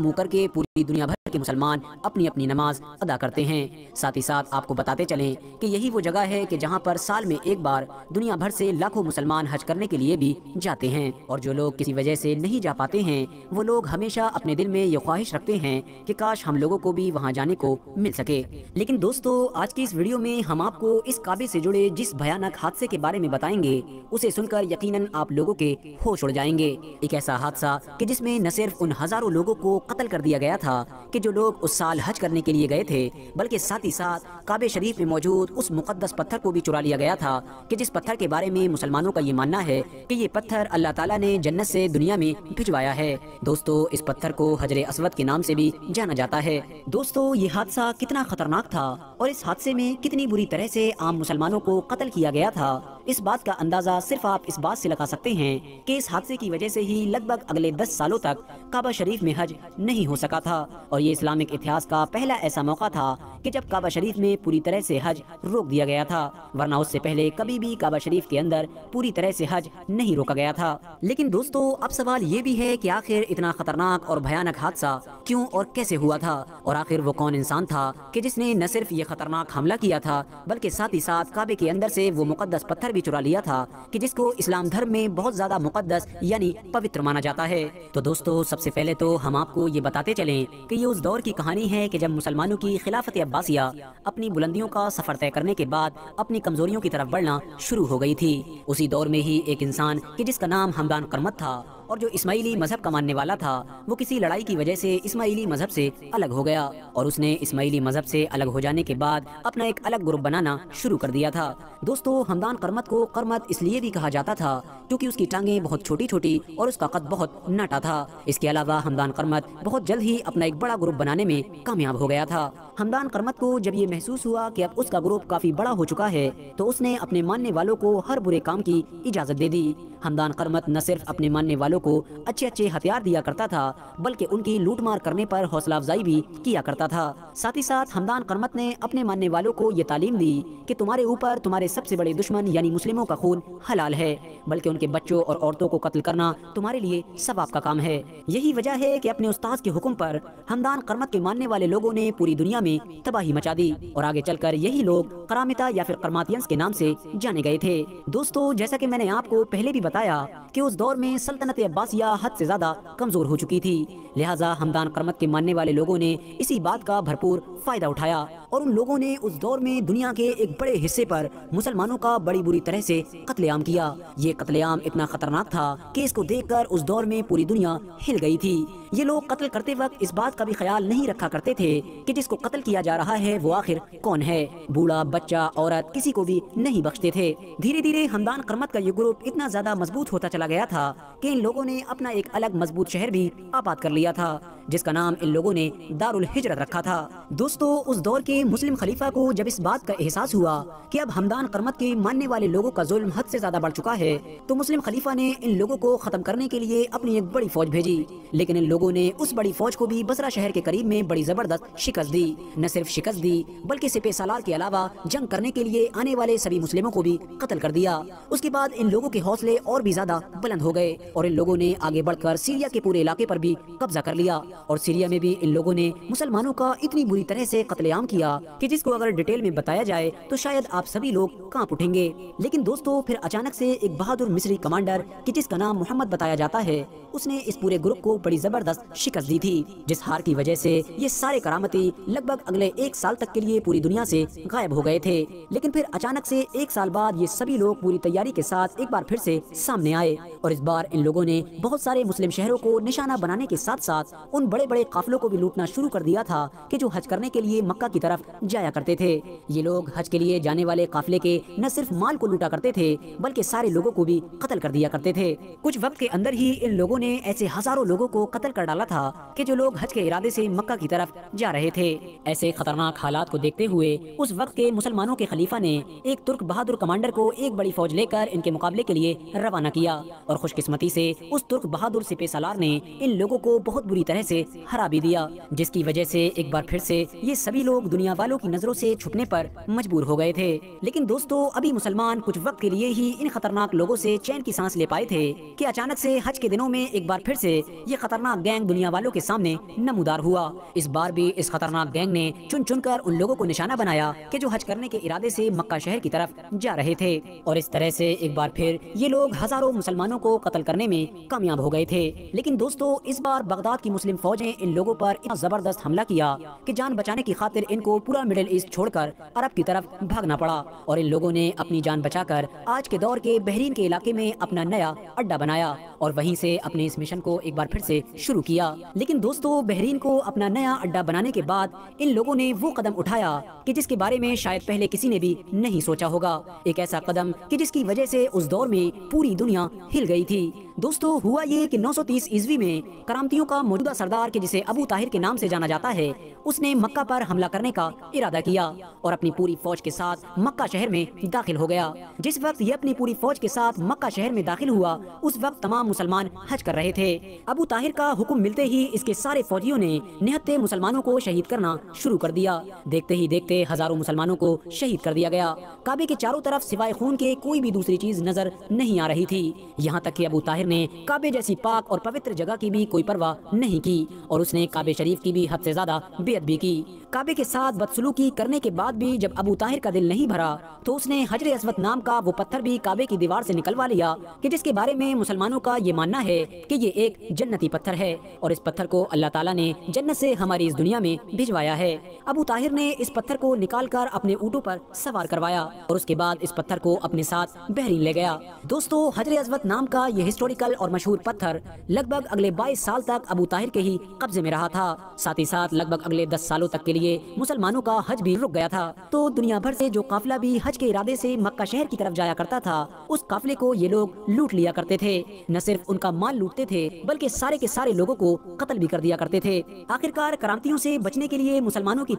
मुँह के पूरी दुनिया भर के मुसलमान अपनी अपनी नमाज अदा करते हैं साथ ही साथ आपको बताते चलें कि यही वो जगह है कि जहां पर साल में एक बार दुनिया भर से लाखों मुसलमान हज करने के लिए भी जाते हैं और जो लोग किसी वजह से नहीं जा पाते हैं वो लोग हमेशा अपने दिल में ये ख्वाहिश रखते हैं कि काश हम लोगों को भी वहाँ जाने को मिल सके लेकिन दोस्तों आज की इस वीडियो में हम आपको इस काबे ऐसी जुड़े जिस भयानक हादसे के बारे में बताएंगे उसे सुनकर यकीन आप लोगों के होश उड़ जाएंगे एक ऐसा हादसा की जिसमे न सिर्फ उन हजारों लोगों को कत्ल कर दिया गया था कि जो लोग उस साल हज करने के लिए गए थे बल्कि साथ ही साथ काबे शरीफ में मौजूद उस मुकदस पत्थर को भी चुरा लिया गया था कि जिस पत्थर के बारे में मुसलमानों का ये मानना है कि ये पत्थर अल्लाह ताला ने जन्नत से दुनिया में भिजवाया है दोस्तों इस पत्थर को हजर असवद के नाम से भी जाना जाता है दोस्तों ये हादसा कितना खतरनाक था और इस हादसे में कितनी बुरी तरह से आम मुसलमानों को कत्ल किया गया था इस बात का अंदाजा सिर्फ आप इस बात से लगा सकते हैं कि इस हादसे की वजह से ही लगभग अगले 10 सालों तक काबा शरीफ में हज नहीं हो सका था और ये इस्लामिक इतिहास का पहला ऐसा मौका था कि जब काबा शरीफ में पूरी तरह से हज रोक दिया गया था वरना उससे पहले कभी भी काबा शरीफ के अंदर पूरी तरह से हज नहीं रोका गया था लेकिन दोस्तों अब सवाल ये भी है कि आखिर इतना खतरनाक और भयानक हादसा क्यों और कैसे हुआ था और आखिर वो कौन इंसान था कि जिसने न सिर्फ ये खतरनाक हमला किया था बल्कि साथ ही साथ काबे के अंदर से वो मुकदस पत्थर भी चुरा लिया था कि जिसको इस्लाम धर्म में बहुत ज्यादा मुकदस यानी पवित्र माना जाता है तो दोस्तों सबसे पहले तो हम आपको ये बताते चले की ये उस दौर की कहानी है की जब मुसलमानों की खिलाफत अब्बासिया अपनी बुलंदियों का सफ़र तय करने के बाद अपनी कमज़ोरियों की तरफ बढ़ना शुरू हो गई थी उसी दौर में ही एक इंसान की जिसका नाम हमदान करमत था और जो इस्माइली मजहब का मानने वाला था वो किसी लड़ाई की वजह से इस्माइली मजहब से अलग हो गया और उसने इस्माइली मजहब से अलग हो जाने के बाद अपना एक अलग ग्रुप बनाना शुरू कर दिया था दोस्तों हमदान करमत को करमत इसलिए भी कहा जाता था क्यूँकी उसकी टांगे बहुत छोटी छोटी और उसका कद बहुत नाटा था इसके अलावा हमदान करमत बहुत जल्द ही अपना एक बड़ा ग्रुप बनाने में कामयाब हो गया था हमदान करमत को जब ये महसूस हुआ की अब उसका ग्रुप काफी बड़ा हो चुका है तो उसने अपने मानने वालों को हर बुरे काम की इजाज़त दे दी हमदान करमत न सिर्फ अपने मानने वालों वालों को अच्छे अच्छे हथियार दिया करता था बल्कि उनकी लूटमार करने पर हौसला अफजाई भी किया करता था साथ ही साथ हमदान करमत ने अपने मानने वालों को ये तालीम दी कि तुम्हारे ऊपर तुम्हारे सबसे बड़े दुश्मन यानी मुस्लिमों का खून हलाल है बल्कि उनके बच्चों और औरतों को कत्ल करना तुम्हारे लिए सवाब का काम है यही वजह है की अपने उस्ताद के हुक्म आरोप हमदान करमत के मानने वाले लोगों ने पूरी दुनिया में तबाही मचा दी और आगे चलकर यही लोग करामिता या फिर करमातियंस के नाम ऐसी जाने गए थे दोस्तों जैसा की मैंने आपको पहले भी बताया कि उस दौर में सल्तनत या हद से ज़्यादा कमज़ोर हो चुकी थी लिहाजा हमदान करमत के मानने वाले लोगों ने इसी बात का भरपूर फ़ायदा उठाया और उन लोगों ने उस दौर में दुनिया के एक बड़े हिस्से पर मुसलमानों का बड़ी बुरी तरह से कत्लेआम किया ये कत्लेआम इतना खतरनाक था कि इसको देखकर उस दौर में पूरी दुनिया हिल गई थी ये लोग कत्ल करते वक्त इस बात का भी ख्याल नहीं रखा करते थे कि जिसको कत्ल किया जा रहा है वो आखिर कौन है बूढ़ा बच्चा औरत किसी को भी नहीं बख्शते थे धीरे धीरे हमदान करमत का ये ग्रुप इतना ज्यादा मजबूत होता चला गया था की इन लोगों लोगों ने अपना एक अलग मजबूत शहर भी आबाद कर लिया था जिसका नाम इन लोगों ने दारुल हिजरत रखा था दोस्तों उस दौर के मुस्लिम खलीफा को जब इस बात का एहसास हुआ कि अब हमदान करमत के मानने वाले लोगों का जुल्म हद से ज्यादा बढ़ चुका है तो मुस्लिम खलीफा ने इन लोगों को खत्म करने के लिए अपनी एक बड़ी फौज भेजी लेकिन इन लोगों ने उस बड़ी फौज को भी बसरा शहर के करीब में बड़ी जबरदस्त शिकस्त दी न सिर्फ शिकस्त दी बल्कि सिपे सालार के अलावा जंग करने के लिए आने वाले सभी मुस्लिमों को भी कत्ल कर दिया उसके बाद इन लोगों के हौसले और भी ज्यादा बुलंद हो गए और इन लोगों ने आगे बढ़कर सीरिया के पूरे इलाके पर भी कब्जा कर लिया और सीरिया में भी इन लोगों ने मुसलमानों का इतनी बुरी तरह से कत्लेआम किया कि जिसको अगर डिटेल में बताया जाए तो शायद आप सभी लोग कांप उठेंगे लेकिन दोस्तों फिर अचानक से एक बहादुर मिस्री कमांडर कि जिसका नाम मोहम्मद बताया जाता है उसने इस पूरे ग्रुप को बड़ी जबरदस्त शिकस्त दी थी जिस हार की वजह से ये सारे करामती लगभग अगले एक साल तक के लिए पूरी दुनिया से गायब हो गए थे लेकिन फिर अचानक से एक साल बाद ये सभी लोग पूरी तैयारी के साथ एक बार फिर से सामने आए और इस बार इन लोगों ने बहुत सारे मुस्लिम शहरों को निशाना बनाने के साथ साथ उन उन बड़े बड़े काफिलों को भी लूटना शुरू कर दिया था कि जो हज करने के लिए मक्का की तरफ जाया करते थे ये लोग हज के लिए जाने वाले काफिले के न सिर्फ माल को लूटा करते थे बल्कि सारे लोगों को भी कत्ल कर दिया करते थे कुछ वक्त के अंदर ही इन लोगों ने ऐसे हजारों लोगों को कत्ल कर डाला था कि जो लोग हज के इरादे से मक्का की तरफ जा रहे थे ऐसे खतरनाक हालात को देखते हुए उस वक्त के मुसलमानों के खलीफा ने एक तुर्क बहादुर कमांडर को एक बड़ी फौज लेकर इनके मुकाबले के लिए रवाना किया और खुशकिस्मती से उस तुर्क बहादुर सिपे ने इन लोगों को बहुत बुरी तरह से से हरा भी दिया जिसकी वजह से एक बार फिर से ये सभी लोग दुनिया वालों की नजरों से छुपने पर मजबूर हो गए थे लेकिन दोस्तों अभी मुसलमान कुछ वक्त के लिए ही इन खतरनाक लोगों से चैन की सांस ले पाए थे कि अचानक से हज के दिनों में एक बार फिर से ये खतरनाक गैंग दुनिया वालों के सामने नमोदार हुआ इस बार भी इस खतरनाक गैंग ने चुन चुन कर उन लोगों को निशाना बनाया की जो हज करने के इरादे से मक्का शहर की तरफ जा रहे थे और इस तरह से एक बार फिर ये लोग हजारों मुसलमानों को कत्ल करने में कामयाब हो गए थे लेकिन दोस्तों इस बार बगदाद की मुस्लिम फौज ने इन लोगों पर इतना जबरदस्त हमला किया कि जान बचाने की खातिर इनको पूरा मिडिल ईस्ट छोड़कर अरब की तरफ भागना पड़ा और इन लोगों ने अपनी जान बचाकर आज के दौर के बहरीन के इलाके में अपना नया अड्डा बनाया और वहीं से अपने इस मिशन को एक बार फिर से शुरू किया लेकिन दोस्तों बहरीन को अपना नया अड्डा बनाने के बाद इन लोगों ने वो कदम उठाया कि जिसके बारे में शायद पहले किसी ने भी नहीं सोचा होगा एक ऐसा कदम कि जिसकी वजह से उस दौर में पूरी दुनिया हिल गई थी दोस्तों हुआ ये कि 930 ईस्वी में करामतियों का मौजूदा सरदार के जिसे अबू ताहिर के नाम से जाना जाता है उसने मक्का पर हमला करने का इरादा किया और अपनी पूरी फौज के साथ मक्का शहर में दाखिल हो गया जिस वक्त ये अपनी पूरी फौज के साथ मक्का शहर में दाखिल हुआ उस वक्त तमाम मुसलमान हज कर रहे थे अबू ताहिर का हुक्म मिलते ही इसके सारे फौजियों ने निहत्ते मुसलमानों को शहीद करना शुरू कर दिया देखते ही देखते हजारों मुसलमानों को शहीद कर दिया गया काबे के चारों तरफ सिवाय खून के कोई भी दूसरी चीज नजर नहीं आ रही थी यहाँ तक की अबू ताहिर ताहिर ने काबे जैसी पाक और पवित्र जगह की भी कोई परवाह नहीं की और उसने काबे शरीफ की भी हद से ज्यादा भी की काबे के साथ बदसलूकी करने के बाद भी जब अबू ताहिर का दिल नहीं भरा तो उसने हजर असवत नाम का वो पत्थर भी काबे की दीवार से निकलवा लिया कि जिसके बारे में मुसलमानों का ये मानना है कि ये एक जन्नती पत्थर है और इस पत्थर को अल्लाह ताला ने जन्नत से हमारी इस दुनिया में भिजवाया है अबू ताहिर ने इस पत्थर को निकाल कर अपने ऊँटों पर सवार करवाया और उसके बाद इस पत्थर को अपने साथ बहरीन ले गया दोस्तों हजर असवत नाम का ये हिस्टोरी हिस्टोरिकल और मशहूर पत्थर लगभग अगले 22 साल तक अबू ताहिर के ही कब्जे में रहा था साथ ही साथ लगभग अगले 10 सालों तक के लिए मुसलमानों का हज भी रुक गया था तो दुनिया भर से जो काफिला भी हज के इरादे से मक्का शहर की तरफ जाया करता था उस काफिले को ये लोग लूट लिया करते थे न सिर्फ उनका माल लूटते थे बल्कि सारे के सारे लोगों को कत्ल भी कर दिया करते थे आखिरकार क्रांतियों ऐसी बचने के लिए मुसलमानों की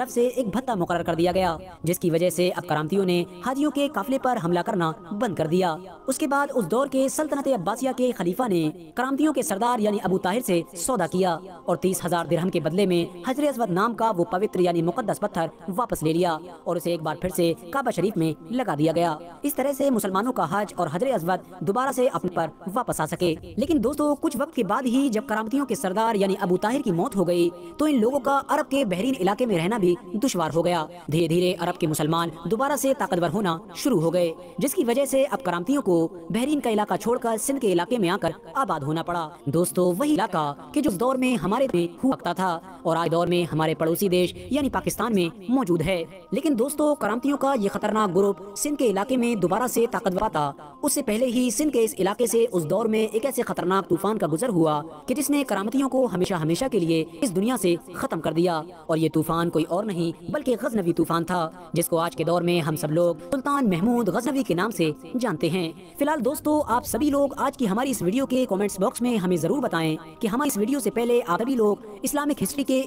तरफ से एक भत्ता मुकर कर दिया गया जिसकी वजह से अब क्रांतियों ने हाजियों के काफिले पर हमला करना बंद कर दिया उसके बाद उस दौर के सल्तनत अब्बासिया के खलीफा ने क्रांतियों के सरदार यानी अबू ताहिर से सौदा किया और तीस हजार दिरहम के बदले में हजर अजमत नाम का वो पवित्र यानी मुकदस पत्थर वापस ले लिया और उसे एक बार फिर से काबा शरीफ में लगा दिया गया इस तरह से मुसलमानों का हज और हजर अजमत दोबारा से अपने पर वापस आ सके लेकिन दोस्तों कुछ वक्त के बाद ही जब क्रांतियों के सरदार यानी अबू ताहिर की मौत हो गई तो इन लोगों का अरब के बहरीन इलाके में रहना भी दुशवार हो गया धीरे धीरे अरब के मुसलमान दोबारा से ताकतवर होना शुरू हो गए जिसकी वजह से अब करामतियों को बहरीन का इलाका छोड़कर सिंध के इलाके में आकर आबाद होना पड़ा दोस्तों वही इलाका कि जो दौर में हमारे हुआ था और आज दौर में हमारे पड़ोसी देश यानी पाकिस्तान में मौजूद है लेकिन दोस्तों करामतियों का ये खतरनाक ग्रुप सिंध के इलाके में दोबारा से ताकतवर था उससे पहले ही सिंध के इस इलाके से उस दौर में एक ऐसे खतरनाक तूफान का गुजर हुआ कि जिसने करामतियों को हमेशा हमेशा के लिए इस दुनिया से खत्म कर दिया और ये तूफान कोई और नहीं बल्कि गजनवी तूफान था जिसको आज के दौर में हम सब लोग सुल्तान महमूद गजनवी के नाम से जानते हैं फिलहाल दोस्तों आप सभी लोग आज की हमारी इस वीडियो के कमेंट्स बॉक्स में हमें जरूर बताएं कि हमारी इस वीडियो से पहले आप सभी लोग इस्लामिक हिस्ट्री के